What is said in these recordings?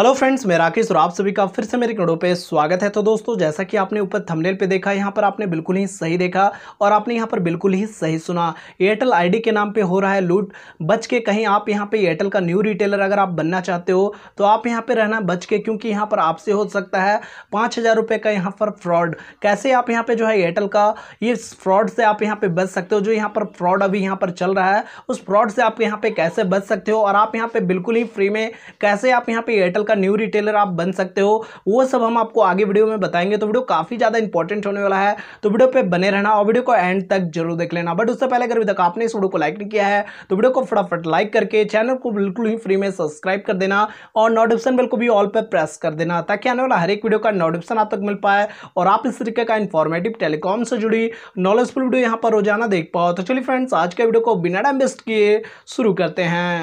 hello friends मैं राकेश और आप सभी का फिर से मेरे वीडियो पे स्वागत है तो दोस्तों जैसा कि आपने ऊपर थंबनेल पे देखा यहाँ पर आपने बिल्कुल ही सही देखा और आपने यहाँ पर बिल्कुल ही सही सुना एयरटेल आईडी के नाम पे हो रहा है लूट बच के कहीं आप यहाँ पे एयरटेल का न्यू रिटेलर अगर आप बनना चाहते हो तो आप यहाँ पर रहना बच के क्योंकि यहाँ पर आपसे हो सकता है पाँच का यहाँ पर फ्रॉड कैसे आप यहाँ पर जो है एयरटेल का ये फ्रॉड से आप यहाँ पर बच सकते हो जो यहाँ पर फ्रॉड अभी यहाँ पर चल रहा है उस फ्रॉड से आप यहाँ पर कैसे बच सकते हो और आप यहाँ पर बिल्कुल ही फ्री में कैसे आप यहाँ पर एयरटेल का न्यू रिटेलर आप बन सकते हो वो सब हम आपको आगे वीडियो में बताएंगे तो वीडियो काफ़ी ज़्यादा इंपॉर्टेंट होने वाला है तो वीडियो पे बने रहना और वीडियो को एंड तक जरूर देख लेना बट उससे पहले अगर अभी तक आपने इस वीडियो को लाइक नहीं किया है तो वीडियो को फटाफट लाइक करके चैनल को बिल्कुल ही फ्री में सब्सक्राइब कर देना और नोटिफिकेशन बिल को भी ऑल पर प्रेस कर देना ताकि आने वाला हर एक वीडियो का नोटिफिकेशन आप तक मिल पाए और आप इस तरीके का इन्फॉर्मेटिव टेलीकॉम से जुड़ी नॉलेजफुल वीडियो यहाँ पर रोजाना देख पाओ तो चलिए फ्रेंड्स आज का वीडियो को बिना टाइम वेस्ट किए शुरू करते हैं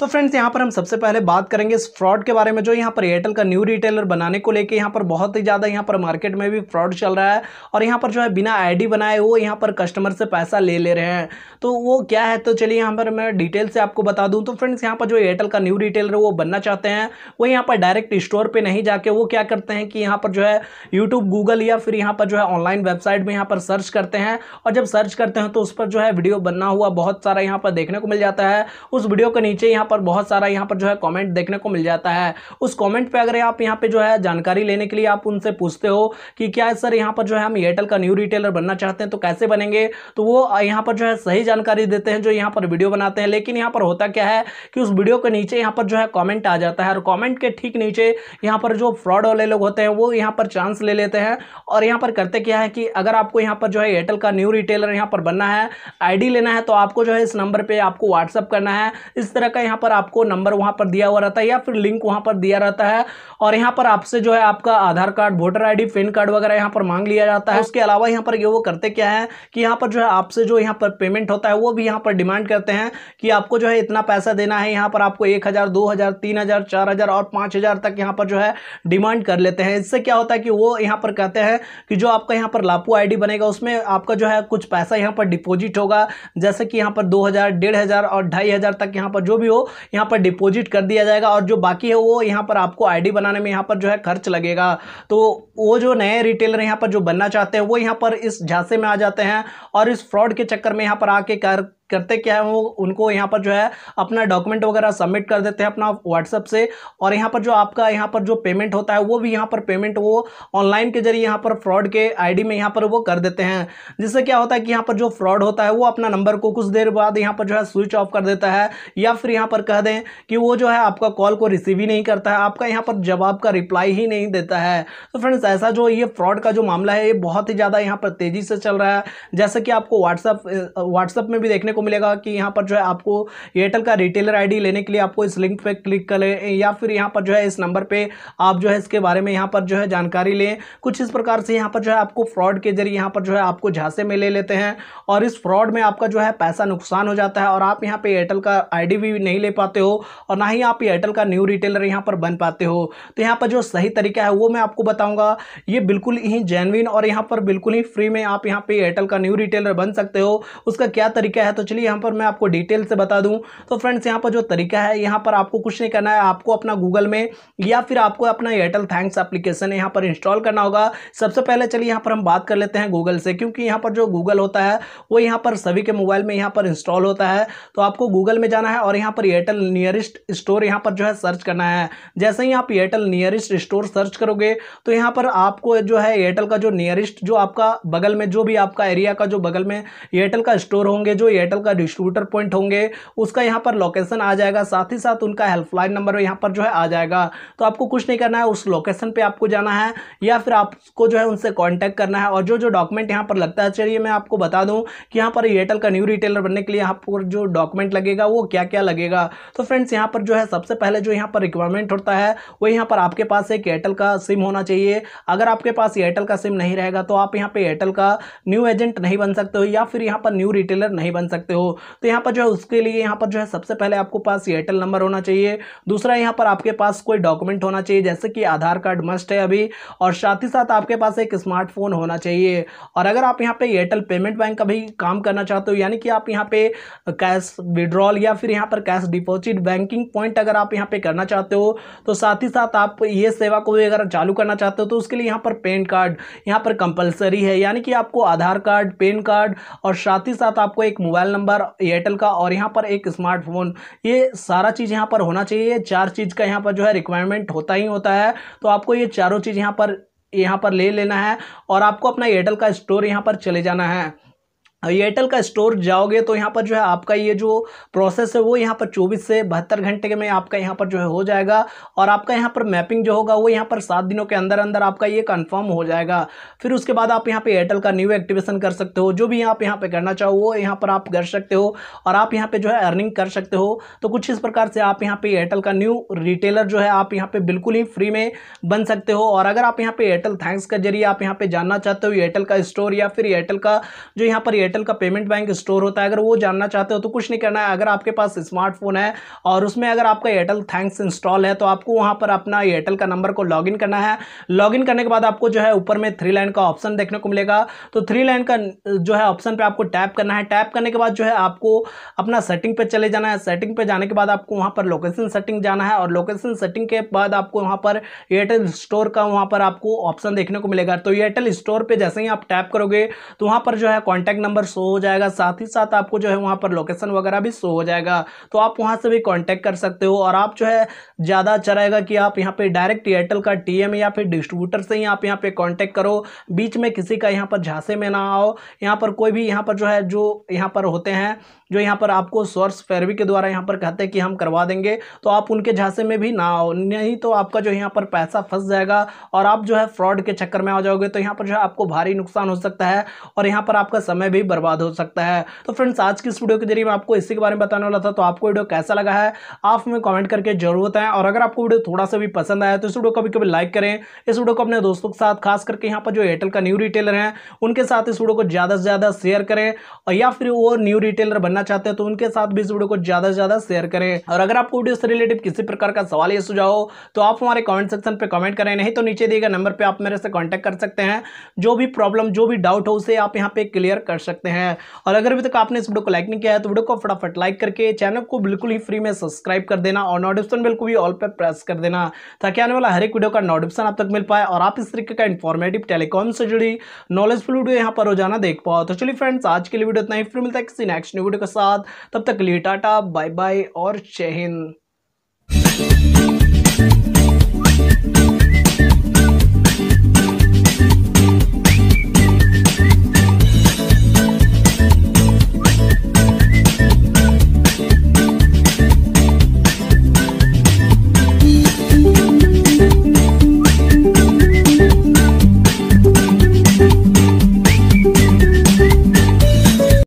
तो फ्रेंड्स यहाँ पर हम सबसे पहले बात करेंगे इस फ्रॉड के बारे में जो यहाँ पर एयरटेल का न्यू रिटेलर बनाने को लेकर यहाँ पर बहुत ही ज़्यादा यहाँ पर मार्केट में भी फ्रॉड चल रहा है और यहाँ पर जो है बिना आईडी बनाए वो यहाँ पर कस्टमर से पैसा ले ले रहे हैं तो वो क्या है तो चलिए यहाँ पर मैं डिटेल से आपको बता दूँ तो फ्रेंड्स यहाँ पर जो एयरटेल का न्यू रिटेलर वो बनना चाहते हैं वो यहाँ पर डायरेक्ट स्टोर पर नहीं जाके वो क्या करते हैं कि यहाँ पर जो है यूट्यूब गूगल या फिर यहाँ पर जो है ऑनलाइन वेबसाइट में यहाँ पर सर्च करते हैं और जब सर्च करते हैं तो उस पर जो है वीडियो बनना हुआ बहुत सारा यहाँ पर देखने को मिल जाता है उस वीडियो के नीचे यहाँ यहाँ पर बहुत सारा यहाँ पर जो है कॉमेंट देखने को मिल जाता है उस कॉमेंट पर अगर आप यहाँ पर जो है जानकारी लेने के लिए आप उनसे पूछते हो कि क्या सर यहाँ पर जो है हम एयरटेल का न्यू रिटेलर बनना चाहते हैं तो कैसे बनेंगे तो वो यहाँ पर जो है सही जानकारी देते हैं जो यहाँ पर वीडियो बनाते हैं लेकिन यहाँ पर होता क्या है कि उस वीडियो के नीचे यहाँ पर जो है कॉमेंट आ जाता है और कॉमेंट के ठीक नीचे यहाँ पर जो फ्रॉड वाले लोग होते हैं वो यहाँ पर चांस ले लेते हैं और यहाँ पर करते क्या है कि अगर आपको यहाँ पर जो है एयरटेल का न्यू रिटेलर यहाँ पर बनना है आईडी लेना है तो आपको जो है इस नंबर पर आपको व्हाट्सअप करना है इस तरह का यहाँ यहाँ पर आपको नंबर वहाँ पर दिया हुआ रहता है या फिर लिंक वहाँ पर दिया रहता है और यहाँ पर आपसे जो है आपका Aadhaar card voter I PAN card वगैरह यहाँ पर मांग लिया जाता है उसके अलावा यहाँ पर ये वो करते क्या है कि यहाँ पर जो है आपसे जो यहाँ पर पेमेंट होता है वो भी यहाँ पर डिमांड करते हैं कि आपको जो है इतना पैसा देना है यहाँ पर आपको एक हज़ार दो हज़ार तीन हज़ार चार हज़ार और पाँच हज़ार तक यहाँ पर जो है डिमांड कर लेते हैं इससे क्या होता है कि वो यहाँ पर कहते हैं कि जो आपका यहाँ पर लापू डी बनेगा उसमें आपका जो है कुछ पैसा यहाँ पर डिपोजिट होगा जैसे कि यहाँ पर दो हज़ार डेढ़ हज़ार और ढाई हज़ार तक यहाँ पर जो भी हो यहाँ पर डिपॉजिट कर दिया जाएगा और जो बाकी है वो यहाँ पर आपको आईडी बनाने में यहाँ पर जो है खर्च लगेगा तो वो जो नए रिटेलर यहाँ पर जो बनना चाहते हैं वो यहाँ पर इस झांसे में आ जाते हैं और इस फ्रॉड के चक्कर में यहाँ पर आके कर करते क्या है वो उनको यहाँ पर जो है अपना डॉक्यूमेंट वगैरह सबमिट कर देते हैं अपना व्हाट्सअप से और यहाँ पर जो आपका यहाँ पर जो पेमेंट होता है वो भी यहाँ पर पेमेंट वो ऑनलाइन के जरिए यहाँ पर फ्रॉड के आईडी में यहाँ पर वो कर देते हैं जिससे क्या होता है कि यहाँ पर जो फ्रॉड होता है वो अपना नंबर को कुछ देर बाद यहाँ पर जो है स्विच ऑफ कर देता है या फिर यहाँ पर कह दें कि वो जो है आपका कॉल को रिसीव ही नहीं करता है आपका यहाँ पर जवाब का रिप्लाई ही नहीं देता है तो फ्रेंड्स ऐसा जो ये फ्रॉड का जो मामला है ये बहुत ही ज़्यादा यहाँ पर तेज़ी से चल रहा है जैसे कि आपको व्हाट्सअप व्हाट्सअप में भी देखने को मिलेगा कि यहाँ पर जो है आपको एयरटेल का रिटेलर आईडी लेने के लिए आपको इस लिंक पर क्लिक कर या फिर यहाँ पर जो है इस नंबर पर आप जो है इसके बारे में यहाँ पर जो है जानकारी लें कुछ इस प्रकार से यहाँ पर जो है आपको फ्रॉड के जरिए यहाँ पर जो है आपको झांसे में ले लेते हैं और इस फ्रॉड में आपका जो है पैसा नुकसान हो जाता है और आप यहाँ पे एयरटेल का आईडी भी नहीं ले पाते हो और ना ही आप एयरटेल का न्यू रिटेलर यहाँ पर बन पाते हो तो यहाँ पर जो सही तरीका है वो मैं आपको बताऊँगा ये बिल्कुल ही जेनविन और यहाँ पर बिल्कुल ही फ्री में आप यहाँ पे एयरटेल का न्यू रिटेलर बन सकते हो उसका क्या तरीका है तो चलिए यहाँ पर मैं आपको डिटेल से बता दूँ तो फ्रेंड्स यहाँ पर जो तरीका है यहाँ पर आपको कुछ नहीं करना है आपको अपना गूगल में या फिर आपको अपना एयरटेल थैंक्स एप्लीकेशन यहाँ पर इंस्टॉल करना होगा सबसे पहले चलिए यहाँ पर हम बात कर लेते हैं गूगल से क्योंकि यहाँ पर जो गूगल होता है वो यहाँ पर सभी के मोबाइल में यहाँ पर इंस्टॉल होता है तो आपको गूगल में जाना है और यहाँ पर एयरटेल नियरेस्ट स्टोर यहाँ पर जो है सर्च करना है जैसे ही आप एयरटेल नियरेस्ट स्टोर सर्च करोगे तो यहाँ पर आपको जो है एयरटेल का जो नियरेस्ट जो आपका बगल में जो भी आपका एरिया का जो बगल में एयरटेल का स्टोर होंगे जो एयरटेल एयरटेल का डिस्ट्रीब्यूटर पॉइंट होंगे उसका यहाँ पर लोकेशन आ जाएगा साथ ही साथ उनका हेल्पलाइन नंबर यहाँ पर जो है आ जाएगा तो आपको कुछ नहीं करना है उस लोकेशन पर आपको जाना है या फिर आपको जो है उनसे कॉन्टैक्ट करना है और जो जो डॉक्यूमेंट यहाँ पर लगता है चलिए मैं आपको बता दूँ कि यहाँ पर एयरटेल का न्यू रिटेलर बनने के लिए यहाँ पर जो डॉक्यूमेंट लगेगा वो क्या क्या लगेगा तो फ्रेंड्स यहाँ पर जो है सबसे पहले जो यहाँ पर रिक्वायरमेंट होता है वो यहाँ पर आपके पास एक एयरटेल का सिम होना चाहिए अगर आपके पास एयरटेल का सिम नहीं रहेगा तो आप यहाँ पे एयरटेल का न्यू एजेंट नहीं बन सकते हो या फिर यहाँ पर न्यू रिटेलर नहीं बन सकते सकते हो तो यहाँ पर जो है उसके लिए यहाँ पर जो है सबसे पहले आपको पास एयरटेल नंबर होना चाहिए दूसरा यहाँ पर आपके पास कोई डॉक्यूमेंट होना चाहिए जैसे कि आधार कार्ड मस्ट है अभी और साथ ही साथ आपके पास एक स्मार्टफोन होना चाहिए और अगर आप यहाँ पे एयरटेल पेमेंट बैंक का भी काम करना चाहते हो यानी कि आप यहाँ पर कैश विड्रॉल या फिर यहाँ पर कैश डिपॉजिट बैंकिंग पॉइंट अगर आप यहाँ पर करना चाहते हो तो साथ ही साथ आप ये सेवा को भी अगर चालू करना चाहते हो तो उसके लिए यहाँ पर पेन कार्ड यहाँ पर कंपलसरी है यानी कि आपको आधार कार्ड पेन कार्ड और साथ ही साथ आपको एक मोबाइल नंबर एयरटेल का और यहाँ पर एक स्मार्टफोन ये सारा चीज़ यहाँ पर होना चाहिए चार चीज़ का यहाँ पर जो है रिक्वायरमेंट होता ही होता है तो आपको ये चारों चीज़ यहाँ पर यहाँ पर ले लेना है और आपको अपना एयरटेल का स्टोर यहाँ पर चले जाना है एयरटेल का स्टोर जाओगे तो यहाँ पर जो है आपका ये जो प्रोसेस है वो यहाँ पर 24 से बहत्तर घंटे में आपका यहाँ पर जो है हो जाएगा और आपका यहाँ पर मैपिंग जो होगा वो यहाँ पर सात दिनों के अंदर अंदर आपका ये कंफर्म हो जाएगा फिर उसके बाद आप यहाँ पे एयरटेल का न्यू एक्टिवेशन कर सकते हो जो भी आप यहाँ पर करना चाहो वो यहाँ पर आप कर सकते हो और आप यहाँ पर जो है अर्निंग कर सकते हो तो कुछ इस प्रकार से आप यहाँ पर एयरटेल का न्यू रिटेलर जो है आप यहाँ पर बिल्कुल ही फ्री में बन सकते हो और अगर आप यहाँ पर एयरटेल थैंक्स के जरिए आप यहाँ पर जानना चाहते हो एयरटेल का स्टोर या फिर एयरटेल का जो यहाँ पर एयरटेल का पेमेंट बैंक स्टोर होता है अगर वो जानना चाहते हो तो कुछ नहीं करना है अगर आपके पास स्मार्टफोन है और उसमें अगर आपका एयरटेल थैंक्स इंस्टॉल है तो आपको वहाँ पर अपना एयरटेल का नंबर को लॉग करना है लॉग करने के बाद आपको जो है ऊपर में थ्री लाइन का ऑप्शन देखने को मिलेगा तो थ्री लाइन का जो है ऑप्शन पर आपको टैप करना है टैप करने के बाद जो है आपको अपना सेटिंग पर चले जाना है सेटिंग पर जाने के बाद आपको वहाँ पर लोकेशन सेटिंग जाना है और लोकेशन सेटिंग के बाद आपको वहाँ पर एयरटेल स्टोर का वहाँ पर आपको ऑप्शन देखने को मिलेगा तो एयरटेल स्टोर पर जैसे ही आप टैप करोगे तो वहाँ पर जो है कॉन्टैक्ट नंबर नंबर शो हो जाएगा साथ ही साथ आपको जो है वहाँ पर लोकेशन वगैरह भी शो हो जाएगा तो आप वहाँ से भी कॉन्टैक्ट कर सकते हो और आप जो है ज़्यादा अच्छा रहेगा कि आप यहाँ पर डायरेक्ट एयरटेल का टी या फिर डिस्ट्रीब्यूटर से ही आप यहाँ पर कॉन्टैक्ट करो बीच में किसी का यहाँ पर झांसे में ना आओ यहाँ पर कोई भी यहाँ पर जो है जो यहाँ पर होते हैं जो यहाँ पर आपको सोर्स फेरवी के द्वारा यहाँ पर कहते हैं कि हम करवा देंगे तो आप उनके झांसे में भी ना आओ नहीं तो आपका जो यहाँ पर पैसा फंस जाएगा और आप जो है फ्रॉड के चक्कर में आ जाओगे तो यहाँ पर जो है आपको भारी नुकसान हो सकता है और यहाँ पर आपका समय भी बर्बाद हो सकता है तो फ्रेंड्स आज की इस वीडियो के जरिए मैं आपको इसी के बारे में बताने वाला था तो आपको वीडियो कैसा लगा है आप हमें कॉमेंट करके जरूर बताएं और अगर आपको वीडियो थोड़ा सा भी पसंद आया तो इस वीडियो को भी कभी लाइक करें इस वीडियो को अपने दोस्तों के साथ खास करके यहाँ पर जो एयरटेल का न्यू रिटेलर है उनके साथ इस वीडियो को ज़्यादा से ज़्यादा शेयर करें और या फिर वो न्यू रिटेलर बनना चाहते हैं तो उनके साथ भी इस वीडियो को ज़्यादा से ज़्यादा शेयर करें और अगर आपको वीडियो से रिलेटेड किसी प्रकार का सवाल या सुझाव हो तो आप हमारे कमेंट सेक्शन पर कमेंट करें नहीं तो नीचे दिए गए नंबर पर आप मेरे से कांटेक्ट कर सकते हैं जो भी प्रॉब्लम जो भी डाउट हो उसे आप यहाँ पे क्लियर कर सकते सकते हैं और अगर अभी तक आपने इस वीडियो को लाइक नहीं किया है तो वीडियो को फटाफट लाइक करके चैनल को बिल्कुल ही फ्री में सब्सक्राइब कर देना और नोटिफिकेशन बिल को भी ऑल पर प्रेस कर देना ताकि आने वाला हर एक वीडियो का नोटिफिकेशन आप तक मिल पाए और आप इस तरीके का इन्फॉर्मेटिव टेलीकॉम से जुड़ी नॉलेजफुल वीडियो यहाँ पर रोजाना देख पाओ तो चलिए फ्रेंड्स आज के लिए वीडियो इतना ही फ्री मिलता है किसी नेक्स्ट न्यू वीडियो के साथ तब तक लिए टाटा बाय बाय और जय हिंद